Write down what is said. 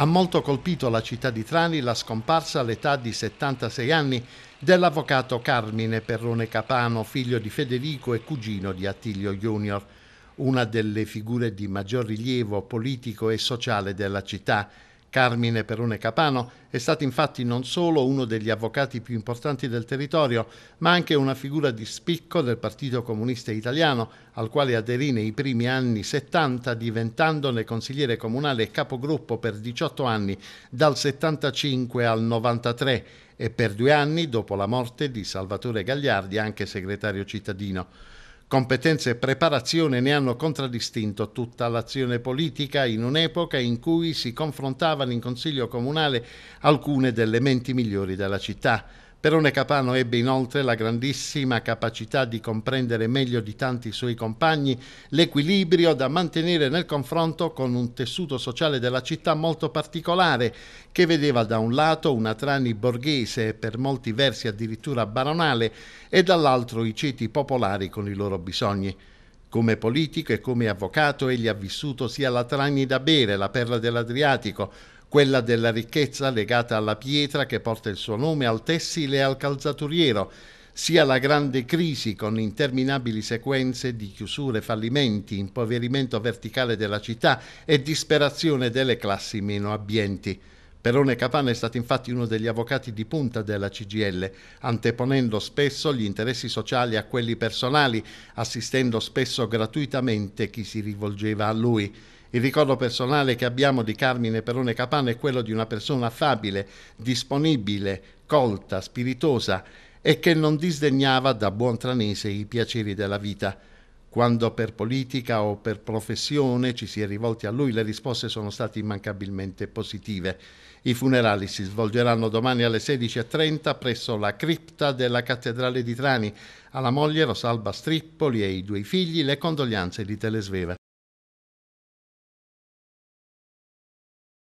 Ha molto colpito la città di Trani la scomparsa all'età di 76 anni dell'avvocato Carmine Perrone Capano, figlio di Federico e cugino di Attilio Junior, una delle figure di maggior rilievo politico e sociale della città Carmine Perone Capano è stato infatti non solo uno degli avvocati più importanti del territorio, ma anche una figura di spicco del Partito Comunista Italiano, al quale aderì nei primi anni 70 diventandone consigliere comunale e capogruppo per 18 anni, dal 75 al 93 e per due anni, dopo la morte di Salvatore Gagliardi, anche segretario cittadino. Competenze e preparazione ne hanno contraddistinto tutta l'azione politica in un'epoca in cui si confrontavano in Consiglio Comunale alcune delle menti migliori della città. Perone Capano ebbe inoltre la grandissima capacità di comprendere meglio di tanti suoi compagni l'equilibrio da mantenere nel confronto con un tessuto sociale della città molto particolare, che vedeva da un lato una Trani borghese, per molti versi addirittura baronale, e dall'altro i ceti popolari con i loro bisogni. Come politico e come avvocato egli ha vissuto sia la Trani da Bere, la perla dell'Adriatico, quella della ricchezza legata alla pietra che porta il suo nome, al tessile e al calzaturiero, sia la grande crisi con interminabili sequenze di chiusure, fallimenti, impoverimento verticale della città e disperazione delle classi meno abbienti. Perone Capana è stato infatti uno degli avvocati di punta della CGL, anteponendo spesso gli interessi sociali a quelli personali, assistendo spesso gratuitamente chi si rivolgeva a lui. Il ricordo personale che abbiamo di Carmine Perone Capano è quello di una persona affabile, disponibile, colta, spiritosa e che non disdegnava da buon tranese i piaceri della vita. Quando per politica o per professione ci si è rivolti a lui, le risposte sono state immancabilmente positive. I funerali si svolgeranno domani alle 16.30 presso la cripta della Cattedrale di Trani. Alla moglie Rosalba Strippoli e ai due figli le condoglianze di Telesveva.